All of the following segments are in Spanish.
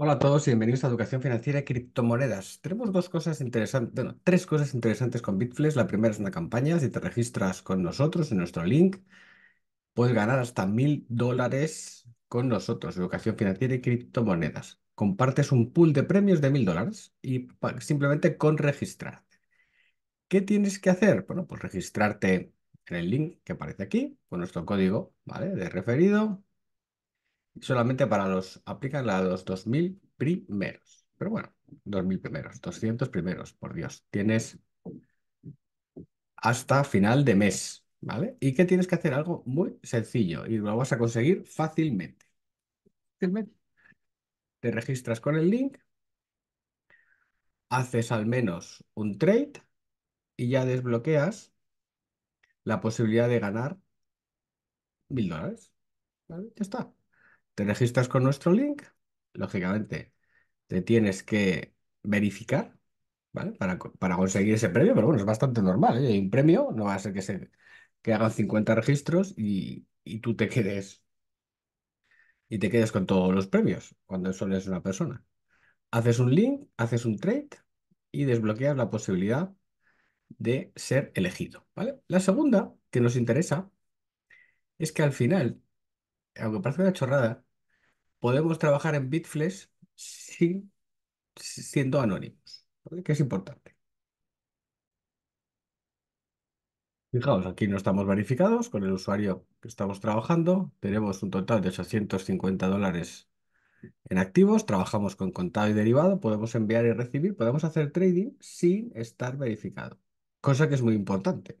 Hola a todos y bienvenidos a Educación Financiera y Criptomonedas. Tenemos dos cosas interesantes, bueno, tres cosas interesantes con Bitflex. La primera es una campaña. Si te registras con nosotros en nuestro link, puedes ganar hasta mil dólares con nosotros, Educación Financiera y Criptomonedas. Compartes un pool de premios de mil dólares y simplemente con registrarte. ¿Qué tienes que hacer? Bueno, pues registrarte en el link que aparece aquí con nuestro código ¿vale? de referido solamente para los, aplican a los 2.000 primeros. Pero bueno, 2.000 primeros, 200 primeros, por Dios. Tienes hasta final de mes, ¿vale? Y que tienes que hacer algo muy sencillo y lo vas a conseguir fácilmente. Te registras con el link, haces al menos un trade y ya desbloqueas la posibilidad de ganar mil dólares. Ya está. Te registras con nuestro link, lógicamente te tienes que verificar, ¿vale? Para, conseguir ese premio, pero bueno, es bastante normal, Hay ¿eh? un premio, no va a ser que, se, que hagan 50 registros y, tú te quedes y te quedes con todos los premios cuando solo eres una persona. Haces un link, haces un trade y desbloqueas la posibilidad de ser elegido. ¿vale? La segunda que nos interesa es que al final, aunque parece una chorrada, podemos trabajar en Bitflex sin, siendo anónimos, que es importante. Fijaos, aquí no estamos verificados con el usuario que estamos trabajando. Tenemos un total de 850 dólares en activos. Trabajamos con contado y derivado. Podemos enviar y recibir. Podemos hacer trading sin estar verificado. Cosa que es muy importante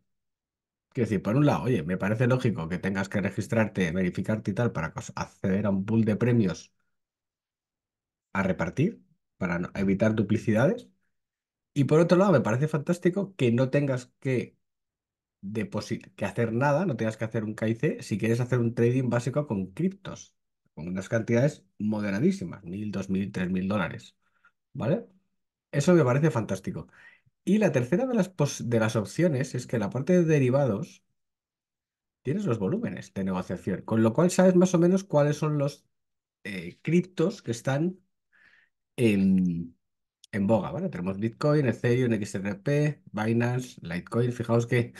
es decir, por un lado, oye, me parece lógico que tengas que registrarte, verificarte y tal para acceder a un pool de premios a repartir, para evitar duplicidades. Y por otro lado, me parece fantástico que no tengas que, que hacer nada, no tengas que hacer un KIC si quieres hacer un trading básico con criptos, con unas cantidades moderadísimas, 1.000, 2.000, 3.000 dólares, ¿vale? Eso me parece fantástico. Y la tercera de las, de las opciones es que la parte de derivados tienes los volúmenes de negociación, con lo cual sabes más o menos cuáles son los eh, criptos que están en, en boga, ¿vale? Tenemos Bitcoin, Ethereum, XRP, Binance, Litecoin. Fijaos que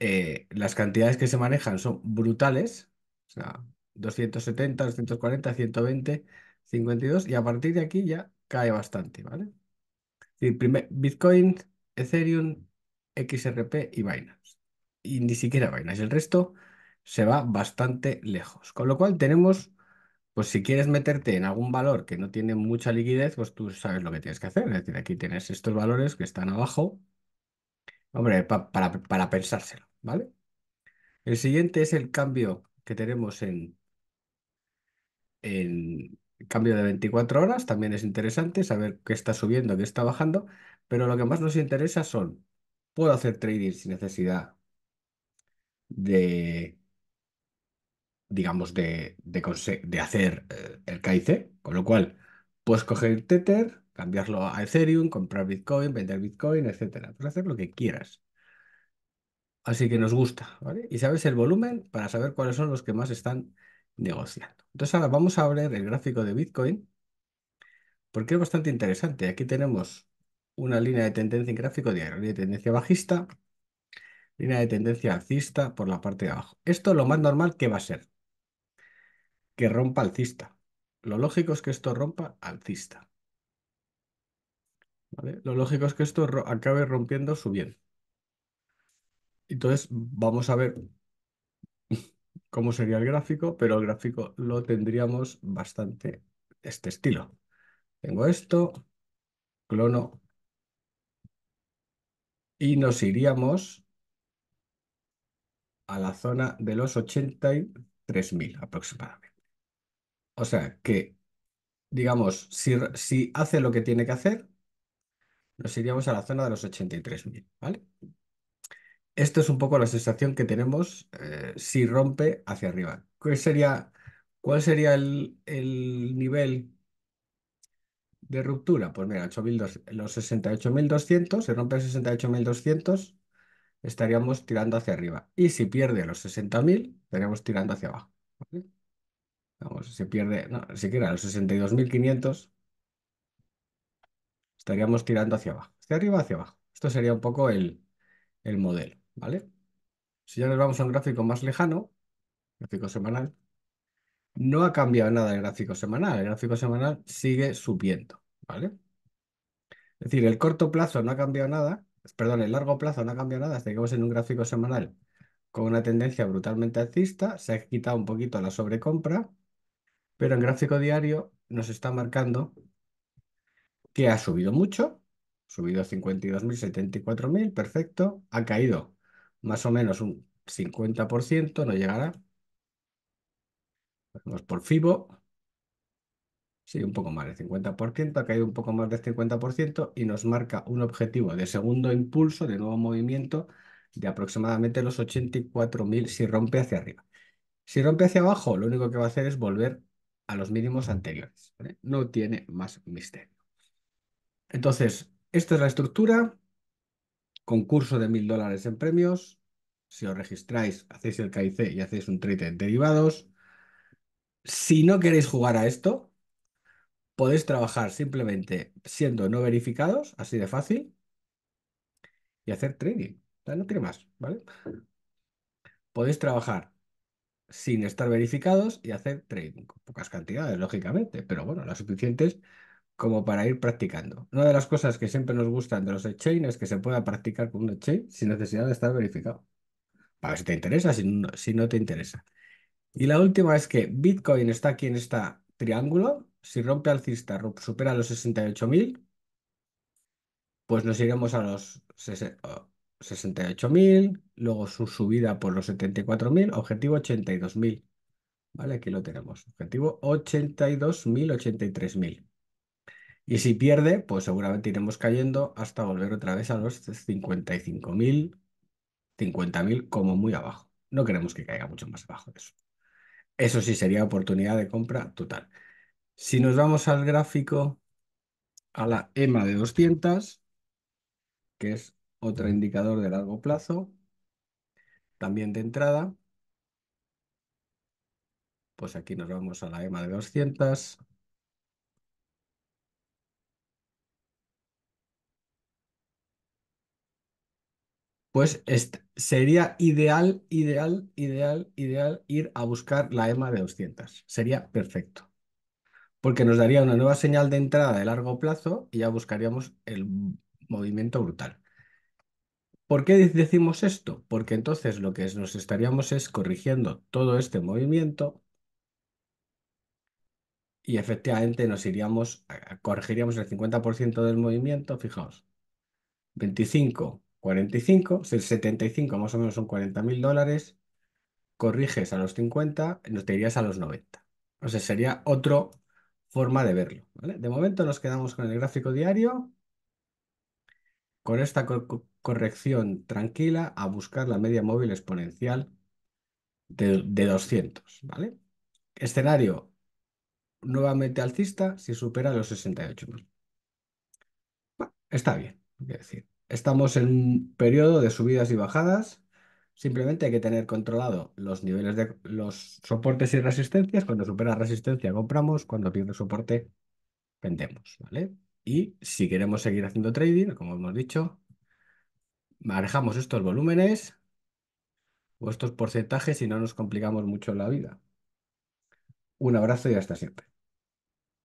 eh, las cantidades que se manejan son brutales, o sea, 270, 240, 120, 52, y a partir de aquí ya cae bastante, ¿vale? Bitcoin, Ethereum, XRP y Binance. Y ni siquiera Binance. El resto se va bastante lejos. Con lo cual tenemos, pues si quieres meterte en algún valor que no tiene mucha liquidez, pues tú sabes lo que tienes que hacer. Es decir, aquí tienes estos valores que están abajo. Hombre, para, para pensárselo, ¿vale? El siguiente es el cambio que tenemos en, en cambio de 24 horas, también es interesante saber qué está subiendo, qué está bajando, pero lo que más nos interesa son, puedo hacer trading sin necesidad de, digamos, de, de, hacer eh, el KIC, con lo cual puedes coger Tether, cambiarlo a Ethereum, comprar Bitcoin, vender Bitcoin, etcétera. Puedes hacer lo que quieras. Así que nos gusta, ¿vale? Y sabes el volumen para saber cuáles son los que más están negociando. Entonces ahora vamos a abrir el gráfico de Bitcoin porque es bastante interesante. Aquí tenemos una línea de tendencia en gráfico diario, línea de tendencia bajista, línea de tendencia alcista por la parte de abajo. Esto es lo más normal que va a ser, que rompa alcista. Lo lógico es que esto rompa alcista. Lo lógico es que esto acabe rompiendo su bien. Entonces vamos a ver cómo sería el gráfico, pero el gráfico lo tendríamos bastante este estilo. Tengo esto, clono, y nos iríamos a la zona de los 83.000 aproximadamente. O sea que, digamos, si, si hace lo que tiene que hacer, nos iríamos a la zona de los 83.000, ¿vale? Esto es un poco la sensación que tenemos eh, si rompe hacia arriba. ¿Cuál sería, cuál sería el, nivel de ruptura? Pues mira, los 68.200, se rompe 68.200, estaríamos tirando hacia arriba. Y si pierde los 60.000, estaríamos tirando hacia abajo. Vamos, si pierde, no, siquiera los 62.500, estaríamos tirando hacia abajo. Hacia arriba, hacia abajo. Esto sería un poco el modelo. ¿vale? Si ya nos vamos a un gráfico más lejano, gráfico semanal, no ha cambiado nada el gráfico semanal. El gráfico semanal sigue subiendo, ¿vale? Es decir, el corto plazo no ha cambiado nada, perdón, el largo plazo no ha cambiado nada, que vamos en un gráfico semanal con una tendencia brutalmente alcista, se ha quitado un poquito la sobrecompra, pero en gráfico diario nos está marcando que ha subido mucho, subido 52.000, 74.000, perfecto, ha caído más o menos un 50%, no llegará. Vamos por FIBO. Sí, un poco más de 50%, ha caído un poco más del 50% y nos marca un objetivo de segundo impulso, de nuevo movimiento, de aproximadamente los 84.000 si rompe hacia arriba. Si rompe hacia abajo, lo único que va a hacer es volver a los mínimos anteriores. No tiene más misterio. Entonces, esta es la estructura concurso de mil dólares en premios. Si os registráis, hacéis el KIC y hacéis un trade en derivados. Si no queréis jugar a esto, podéis trabajar simplemente siendo no verificados, así de fácil, y hacer trading. no tiene más, ¿vale? Podéis trabajar sin estar verificados y hacer trading, pocas cantidades, lógicamente, pero bueno, las suficientes como para ir practicando. Una de las cosas que siempre nos gustan de los exchange es que se pueda practicar con un exchange sin necesidad de estar verificado. Para ver si te interesa, si no, te interesa. Y la última es que Bitcoin está aquí en este triángulo. Si rompe alcista, supera los 68.000, pues nos iremos a los 68.000, luego su subida por los 74.000, objetivo 82.000. Vale, aquí lo tenemos. Objetivo 82.000, 83.000. Y si pierde, pues seguramente iremos cayendo hasta volver otra vez a los 55.000, 50.000 como muy abajo. No queremos que caiga mucho más abajo de eso. Eso sí sería oportunidad de compra total. Si nos vamos al gráfico, a la EMA de 200, que es otro indicador de largo plazo, también de entrada, pues aquí nos vamos a la EMA de 200, pues sería ideal, ideal, ideal, ideal ir a buscar la EMA de 200. Sería perfecto. Porque nos daría una nueva señal de entrada de largo plazo y ya buscaríamos el movimiento brutal. ¿Por qué decimos esto? Porque entonces lo que nos estaríamos es corrigiendo todo este movimiento y efectivamente nos iríamos, corregiríamos el 50% del movimiento, fijaos, 25, 45, si el 75 más o menos son 40 mil dólares, corriges a los 50, nos te irías a los 90. O sea, sería otra forma de verlo. De momento nos quedamos con el gráfico diario, con esta corrección tranquila a buscar la media móvil exponencial de, 200. ¿vale? Escenario nuevamente alcista si supera los 68.000. Bueno, está bien, quiero decir. Estamos en un periodo de subidas y bajadas. Simplemente hay que tener controlado los niveles de los soportes y resistencias. Cuando supera resistencia compramos, cuando pierde soporte vendemos, ¿vale? Y si queremos seguir haciendo trading, como hemos dicho, manejamos estos volúmenes o estos porcentajes y no nos complicamos mucho la vida. Un abrazo y hasta siempre.